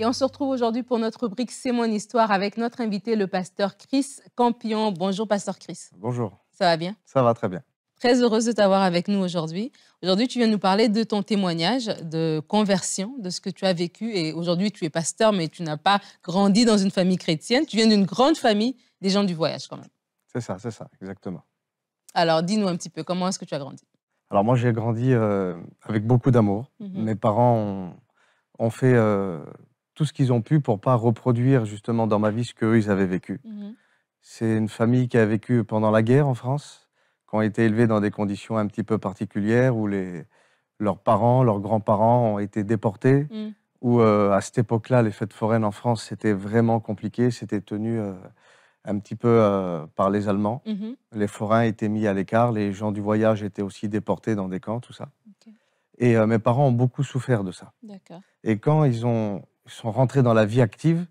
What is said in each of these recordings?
Et on se retrouve aujourd'hui pour notre rubrique C'est mon histoire avec notre invité, le pasteur Chris Campion. Bonjour, pasteur Chris. Bonjour. Ça va bien Ça va très bien. Très heureuse de t'avoir avec nous aujourd'hui. Aujourd'hui, tu viens nous parler de ton témoignage de conversion, de ce que tu as vécu. Et aujourd'hui, tu es pasteur, mais tu n'as pas grandi dans une famille chrétienne. Tu viens d'une grande famille des gens du voyage, quand même. C'est ça, c'est ça, exactement. Alors, dis-nous un petit peu, comment est-ce que tu as grandi Alors, moi, j'ai grandi euh, avec beaucoup d'amour. Mhm. Mes parents ont, fait euh, tout ce qu'ils ont pu pour pas reproduire justement dans ma vie ce qu'eux, ils avaient vécu. Mhm. C'est une famille qui a vécu pendant la guerre en France, qui ont été élevés dans des conditions un petit peu particulières où les, leurs parents, leurs grands-parents ont été déportés, Ou mhm. où euh, à cette époque-là, les fêtes foraines en France, c'était vraiment compliqué, c'était tenu euh, un petit peu euh, par les Allemands. Mhm. Les forains étaient mis à l'écart, les gens du voyage étaient aussi déportés dans des camps, tout ça. Et mes parents ont beaucoup souffert de ça. Et quand ils ont ils sont rentrés dans la vie active,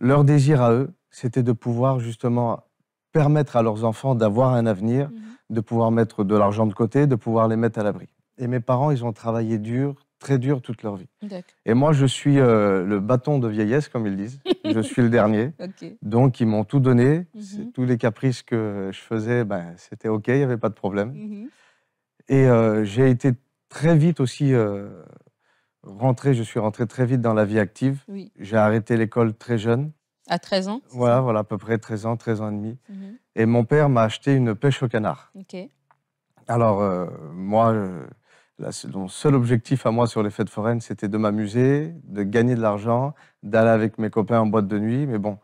leur désir à eux, c'était de pouvoir justement permettre à leurs enfants d'avoir un avenir, mhm. de pouvoir mettre de l'argent de côté, de pouvoir les mettre à l'abri. Et mes parents, ils ont travaillé dur, très dur toute leur vie. Et moi, je suis euh, le bâton de vieillesse, comme ils disent. je suis le dernier. Donc, ils m'ont tout donné. Mhm. Tous les caprices que je faisais, ben, c'était OK, il n'y avait pas de problème. Mhm. Et euh, j'ai été très vite aussi euh, rentré, je suis rentré très vite dans la vie active. J'ai arrêté l'école très jeune. À 13 ans Voilà, voilà, à peu près 13 ans, 13 ans et demi. Mhm. Et mon père m'a acheté une pêche au canard. Alors, euh, moi, euh, mon seul objectif à moi sur les fêtes foraines, c'était de m'amuser, de gagner de l'argent, d'aller avec mes copains en boîte de nuit. Mais bon,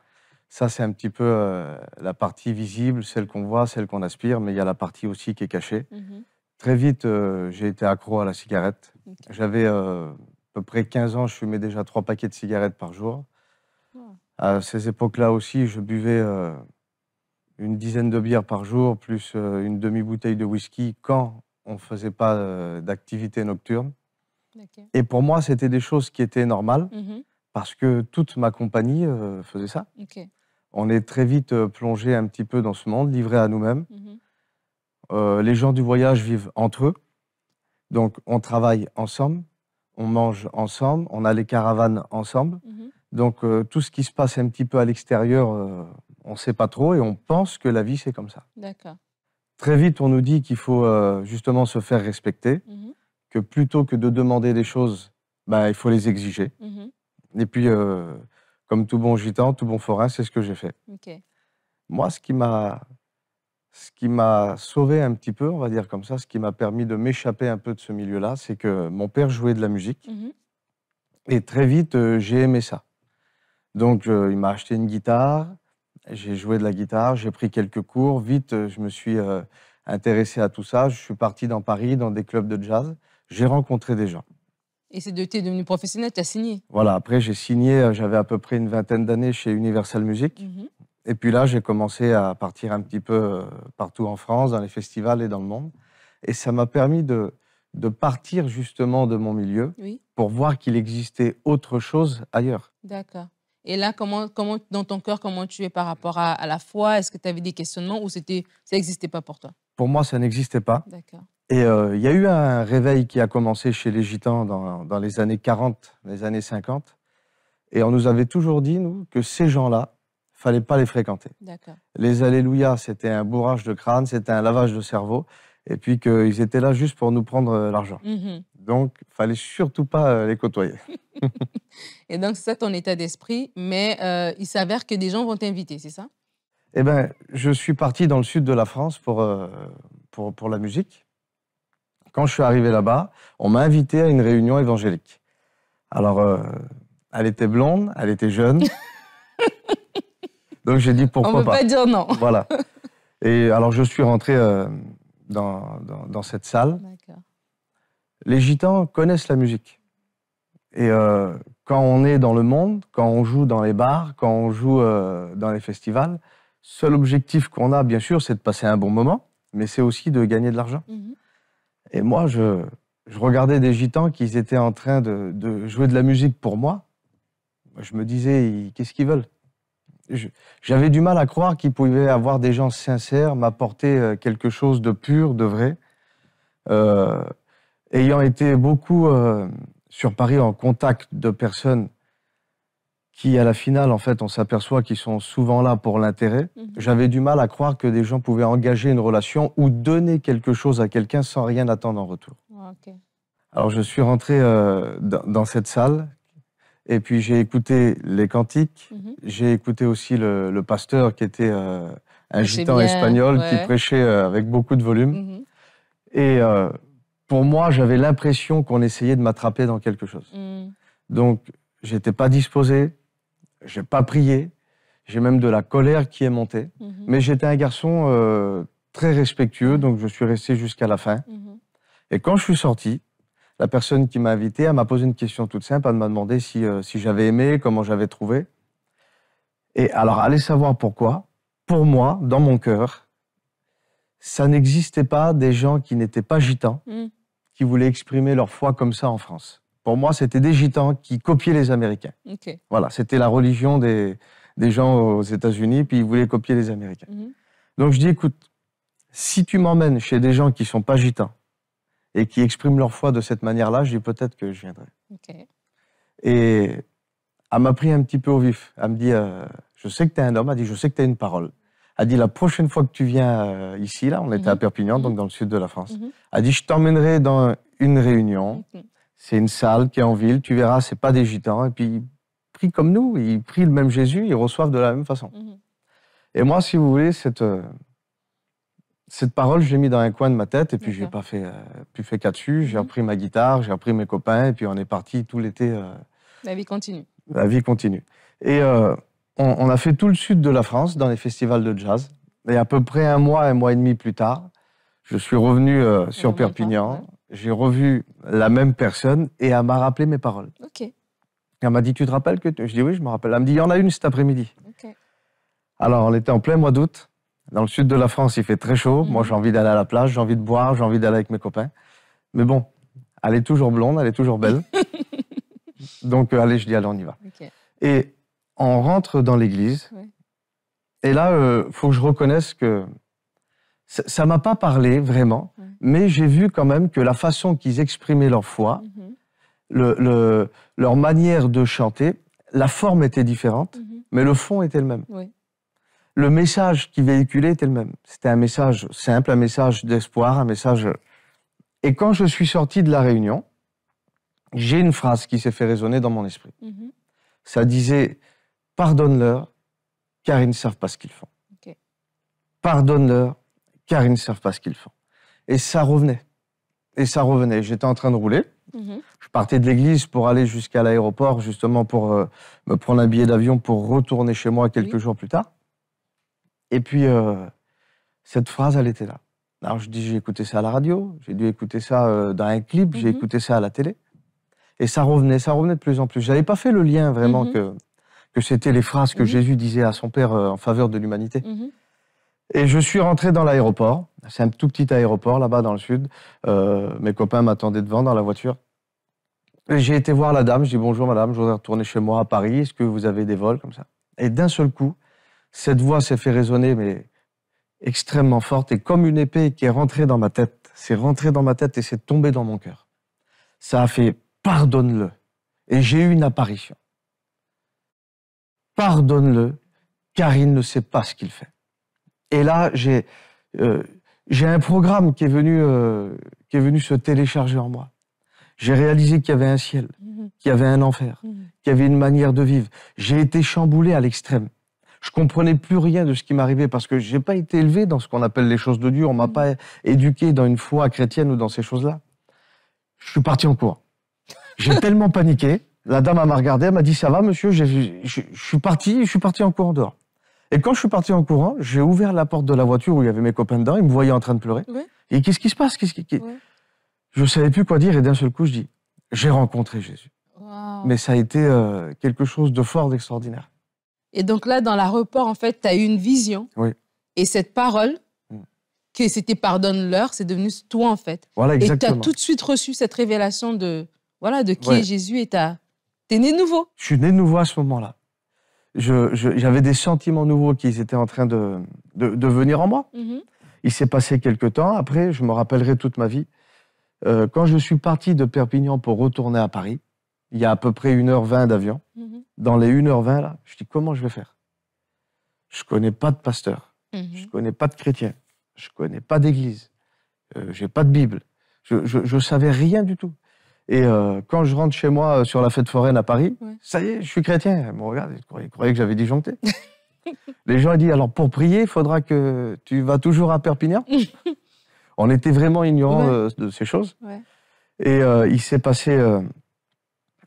ça, c'est un petit peu euh, la partie visible, celle qu'on voit, celle qu'on aspire, mais il y a la partie aussi qui est cachée. Mhm. Très vite, euh, j'ai été accro à la cigarette. J'avais euh, à peu près 15 ans, je fumais déjà trois paquets de cigarettes par jour. Oh. À ces époques-là aussi, je buvais euh, une dizaine de bières par jour, plus une demi-bouteille de whisky quand on ne faisait pas d'activité nocturne. Et pour moi, c'était des choses qui étaient normales, mhm. parce que toute ma compagnie faisait ça. On est très vite plongé un petit peu dans ce monde, livré à nous-mêmes. Mhm. Euh, les gens du voyage vivent entre eux. Donc, on travaille ensemble, on mange ensemble, on a les caravanes ensemble. Mhm. Donc, euh, tout ce qui se passe un petit peu à l'extérieur, euh, on ne sait pas trop et on pense que la vie, c'est comme ça. Très vite, on nous dit qu'il faut justement se faire respecter, mhm. que plutôt que de demander des choses, bah, il faut les exiger. Mhm. Et puis, comme tout bon gitan, tout bon forain, c'est ce que j'ai fait. Moi, ce qui m'a ce qui m'a sauvé un petit peu, on va dire comme ça, ce qui m'a permis de m'échapper un peu de ce milieu-là, c'est que mon père jouait de la musique. Mmh et très vite, euh, j'ai aimé ça. Donc, euh, il m'a acheté une guitare, j'ai joué de la guitare, j'ai pris quelques cours. Vite, euh, je me suis intéressé à tout ça. Je suis parti dans Paris, dans des clubs de jazz. J'ai rencontré des gens. Et c'est de es devenu professionnel, tu as signé Voilà, après j'ai signé, j'avais à peu près une vingtaine d'années chez Universal Music. Mmh et puis là, j'ai commencé à partir un petit peu euh, partout en France, dans les festivals et dans le monde. Et ça m'a permis de, de partir justement de mon milieu pour voir qu'il existait autre chose ailleurs. D'accord. Et là, comment, comment, dans ton cœur, comment tu es par rapport à, la foi Est-ce que tu avais des questionnements ou c'était, ça n'existait pas pour toi Pour moi, ça n'existait pas. D'accord. Et euh, il y a eu un réveil qui a commencé chez les Gitans dans, dans les années 40, les années 50. Et on nous avait toujours dit, nous, que ces gens-là, fallait pas les fréquenter. Les Alléluia, c'était un bourrage de crâne, c'était un lavage de cerveau, et puis qu'ils étaient là juste pour nous prendre euh, l'argent. Mm-hmm. Donc, fallait surtout pas euh, les côtoyer. et donc, c'est ça ton état d'esprit, mais euh, il s'avère que des gens vont t'inviter, c'est ça Eh bien, je suis parti dans le sud de la France pour, pour, pour la musique. Quand je suis arrivé là-bas, on m'a invité à une réunion évangélique. Alors, elle était blonde, elle était jeune. Donc j'ai dit pourquoi pas. On peut pas. dire non. Voilà. Et alors je suis rentré euh, dans, dans, cette salle. Les gitans connaissent la musique. Et euh, quand on est dans le monde, quand on joue dans les bars, quand on joue euh, dans les festivals, seul objectif qu'on a, bien sûr, c'est de passer un bon moment, mais c'est aussi de gagner de l'argent. Mhm. Et moi, je, je, regardais des gitans qui étaient en train de, de jouer de la musique pour moi. Je me disais, qu'est-ce qu'ils veulent j'avais du mal à croire qu'il pouvait avoir des gens sincères, m'apporter euh, quelque chose de pur, de vrai. Euh, ayant été beaucoup euh, sur Paris en contact de personnes qui, à la finale, en fait, on s'aperçoit qu'ils sont souvent là pour l'intérêt, mhm. j'avais du mal à croire que des gens pouvaient engager une relation ou donner quelque chose à quelqu'un sans rien attendre en retour. Alors, je suis rentré dans cette salle et puis j'ai écouté les cantiques, mhm. j'ai écouté aussi le, pasteur qui était euh, un gitan espagnol qui prêchait euh, avec beaucoup de volume. Mhm. Et euh, pour moi, j'avais l'impression qu'on essayait de m'attraper dans quelque chose. Mhm. Donc j'étais pas disposé, j'ai pas prié, j'ai même de la colère qui est montée. Mais j'étais un garçon très respectueux, donc je suis resté jusqu'à la fin. Et quand je suis sorti, la personne qui m'a invité, elle m'a posé une question toute simple. Elle m'a demandé si, euh, si j'avais aimé, comment j'avais trouvé. Et alors, allez savoir pourquoi. Pour moi, dans mon cœur, ça n'existait pas des gens qui n'étaient pas gitans, mm. qui voulaient exprimer leur foi comme ça en France. Pour moi, c'était des gitans qui copiaient les Américains. Voilà, c'était la religion des, des gens aux États-Unis, puis ils voulaient copier les Américains. Mm-hmm. Donc je dis, écoute, si tu m'emmènes chez des gens qui sont pas gitans, et qui expriment leur foi de cette manière-là, je dis peut-être que je viendrai. Et elle m'a pris un petit peu au vif. Elle me dit, euh, je sais que tu es un homme, elle dit, je sais que tu as une parole. Elle dit, la prochaine fois que tu viens euh, ici, là, on était mhm. à Perpignan, donc mhm. dans le sud de la France, mhm. Elle dit, je t'emmènerai dans une réunion. C'est une salle qui est en ville, tu verras, c'est pas des gitans. Et puis, ils prient comme nous, ils prient le même Jésus, ils reçoivent de la même façon. Et moi, si vous voulez, cette, euh, cette parole, je l'ai mis dans un coin de ma tête et puis j'ai pas fait, euh, plus fait qu'à dessus. J'ai repris mhm. ma guitare, j'ai repris mes copains et puis on est parti tout l'été. Euh, la vie continue. La vie continue. Et euh, on, a fait tout le sud de la France dans les festivals de jazz. Et à peu près un mois, un mois et demi plus tard, je suis revenu sur Perpignan. J'ai revu la même personne et elle m'a rappelé mes paroles. Ok. Elle m'a dit Tu te rappelles que. Je dis Oui, je me rappelle. Elle me dit Il y en a une cet après-midi. OK. Alors, on était en plein mois d'août. Dans le sud de la France, il fait très chaud. Moi, mhm. j'ai envie d'aller à la plage, j'ai envie de boire, j'ai envie d'aller avec mes copains. Mais bon, elle est toujours blonde, elle est toujours belle. Donc, euh, allez, je dis, allez, on y va. Et on rentre dans l'église. Et là, il euh, faut que je reconnaisse que ça m'a pas parlé vraiment, mais j'ai vu quand même que la façon qu'ils exprimaient leur foi, mhm. leur manière de chanter, la forme était différente, mhm. mais le fond était le même. Oui le message qui véhiculait était le même. C'était un message simple, un message d'espoir, un message. Et quand je suis sorti de la réunion, j'ai une phrase qui s'est fait résonner dans mon esprit. Mhm. Ça disait Pardonne-leur, car ils ne savent pas ce qu'ils font. Pardonne-leur, car ils ne savent pas ce qu'ils font. Et ça revenait. Et ça revenait. J'étais en train de rouler. Mhm. Je partais de l'église pour aller jusqu'à l'aéroport, justement pour euh, me prendre un billet d'avion pour retourner chez moi quelques jours plus tard. Et puis, euh, cette phrase, elle était là. Alors, je dis, j'ai écouté ça à la radio, j'ai dû écouter ça euh, dans un clip, j'ai mhm. écouté ça à la télé. Et ça revenait, ça revenait de plus en plus. J'avais pas fait le lien vraiment mhm. que, que c'était les phrases que mhm. Jésus disait à son Père euh, en faveur de l'humanité. Et je suis rentré dans l'aéroport. C'est un tout petit aéroport là-bas dans le sud. mes copains m'attendaient devant dans la voiture. J'ai été voir la dame, je dis bonjour madame, je voudrais retourner chez moi à Paris, est-ce que vous avez des vols comme ça Et d'un seul coup, cette voix s'est fait résonner, mais extrêmement forte, et comme une épée qui est rentrée dans ma tête. C'est rentré dans ma tête et c'est tombé dans mon cœur. Ça a fait pardonne-le. Et j'ai eu une apparition. Pardonne-le, car il ne sait pas ce qu'il fait. Et là, j'ai euh, un programme qui est, venu, euh, qui est venu se télécharger en moi. J'ai réalisé qu'il y avait un ciel, mhm. qu'il y avait un enfer, mhm. qu'il y avait une manière de vivre. J'ai été chamboulé à l'extrême je comprenais plus rien de ce qui m'arrivait parce que je j'ai pas été élevé dans ce qu'on appelle les choses de Dieu. On m'a mm. pas éduqué dans une foi chrétienne ou dans ces choses-là. Je suis parti en courant. J'ai tellement paniqué. La dame m'a regardé, elle m'a dit ça va monsieur. Je, je, suis parti, je suis parti en courant dehors. Et quand je suis parti en courant, j'ai ouvert la porte de la voiture où il y avait mes copains dedans. Ils me voyaient en train de pleurer. Et qu'est-ce qui se passe qu'est-ce qui, Je savais plus quoi dire et d'un seul coup je dis j'ai rencontré Jésus. Mais ça a été euh, quelque chose de fort, d'extraordinaire. Et donc là, dans la report, en fait, tu as eu une vision. Oui. Et cette parole, mm. que c'était pardonne-leur, c'est devenu toi en fait. Voilà, exactement. Et tu as tout de suite reçu cette révélation de voilà de qui est Jésus et tu es né nouveau. Je suis né nouveau à ce moment-là. J'avais des sentiments nouveaux qui étaient en train de, de, venir en moi. Mhm. Il s'est passé quelques temps, après je me rappellerai toute ma vie. Euh, quand je suis parti de Perpignan pour retourner à Paris, il y a à peu près 1h20 d'avion. Mhm. Dans les 1h20, là, je dis comment je vais faire Je connais pas de pasteur, Je mhm. ne je connais pas de chrétien, je connais pas d'église, euh, Je n'ai pas de Bible. Je, ne savais rien du tout. Et euh, quand je rentre chez moi euh, sur la fête foraine à Paris, ça y est, je suis chrétien. Ils me regardent, croyaient, que j'avais disjoncté. les gens disent alors pour prier, il faudra que tu vas toujours à Perpignan. On était vraiment ignorants de, ces choses. Et il s'est passé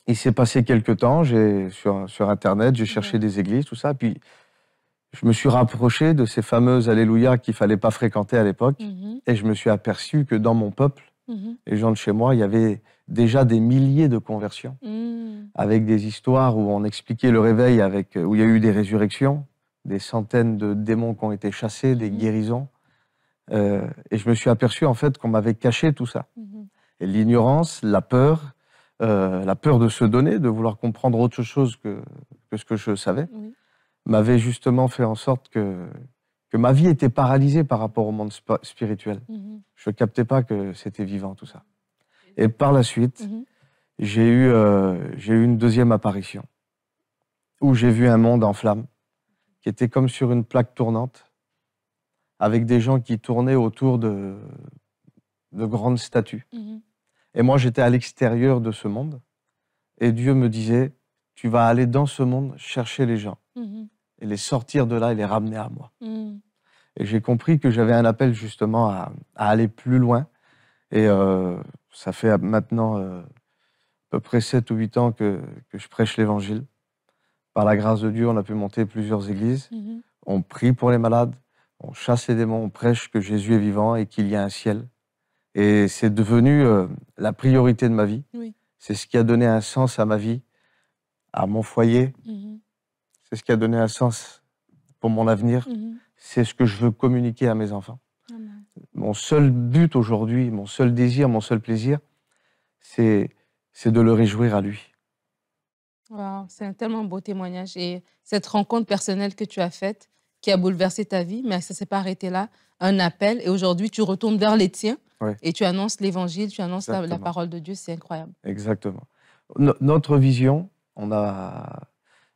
il s'est passé quelques temps, sur, sur Internet, j'ai cherché des églises, tout ça. Puis je me suis rapproché de ces fameuses Alléluia qu'il fallait pas fréquenter à l'époque. Mhm. Et je me suis aperçu que dans mon peuple, mhm. les gens de chez moi, il y avait déjà des milliers de conversions, mhm. avec des histoires où on expliquait le réveil, avec, euh, où il y a eu des résurrections, des centaines de démons qui ont été chassés, des guérisons. Euh, et je me suis aperçu en fait qu'on m'avait caché tout ça. Et l'ignorance, la peur, euh, la peur de se donner, de vouloir comprendre autre chose que, ce que je savais, m'avait justement fait en sorte que, ma vie était paralysée par rapport au monde spirituel. Mhm. Je ne captais pas que c'était vivant tout ça. Et par la suite, mhm. euh, j'ai eu, une deuxième apparition où j'ai vu un monde en flammes qui était comme sur une plaque tournante avec des gens qui tournaient autour de, grandes statues. Mhm. Et moi, j'étais à l'extérieur de ce monde. Et Dieu me disait, tu vas aller dans ce monde chercher les gens mhm. et les sortir de là et les ramener à moi. Mhm. Et j'ai compris que j'avais un appel justement à, aller plus loin. Et euh, ça fait maintenant euh, à peu près 7 ou 8 ans que, je prêche l'évangile. Par la grâce de Dieu, on a pu monter plusieurs églises. Mhm. On prie pour les malades, on chasse les démons, on prêche que Jésus est vivant et qu'il y a un ciel. Et c'est devenu euh, la priorité de ma vie. C'est ce qui a donné un sens à ma vie, à mon foyer. Mhm. C'est ce qui a donné un sens pour mon avenir. Mhm. C'est ce que je veux communiquer à mes enfants. mon seul but aujourd'hui, mon seul désir, mon seul plaisir, c'est de le réjouir à lui. c'est un tellement beau témoignage. Et cette rencontre personnelle que tu as faite, qui a bouleversé ta vie, mais ça ne s'est pas arrêté là. Un appel, et aujourd'hui, tu retournes vers les tiens et tu annonces l'évangile, tu annonces la, parole de Dieu, c'est incroyable. Exactement. notre vision, on a,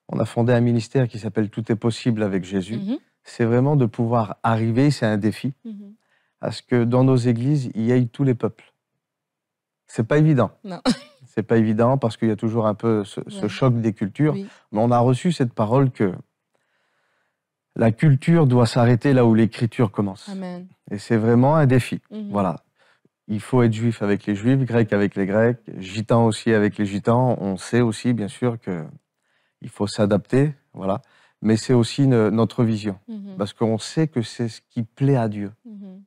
on a fondé un ministère qui s'appelle Tout est possible avec Jésus. Mhm. C'est vraiment de pouvoir arriver, c'est un défi, mhm. à ce que dans nos églises, il y ait tous les peuples. C'est pas évident. Non. C'est pas évident parce qu'il y a toujours un peu ce, choc des cultures. Mais on a reçu cette parole que la culture doit s'arrêter là où l'écriture commence. Et c'est vraiment un défi. Mhm. Voilà il faut être juif avec les juifs, grec avec les grecs, gitan aussi avec les gitans. On sait aussi, bien sûr, qu'il faut s'adapter, voilà. Mais c'est aussi notre vision, mhm. parce qu'on sait que c'est ce qui plaît à Dieu. Mhm.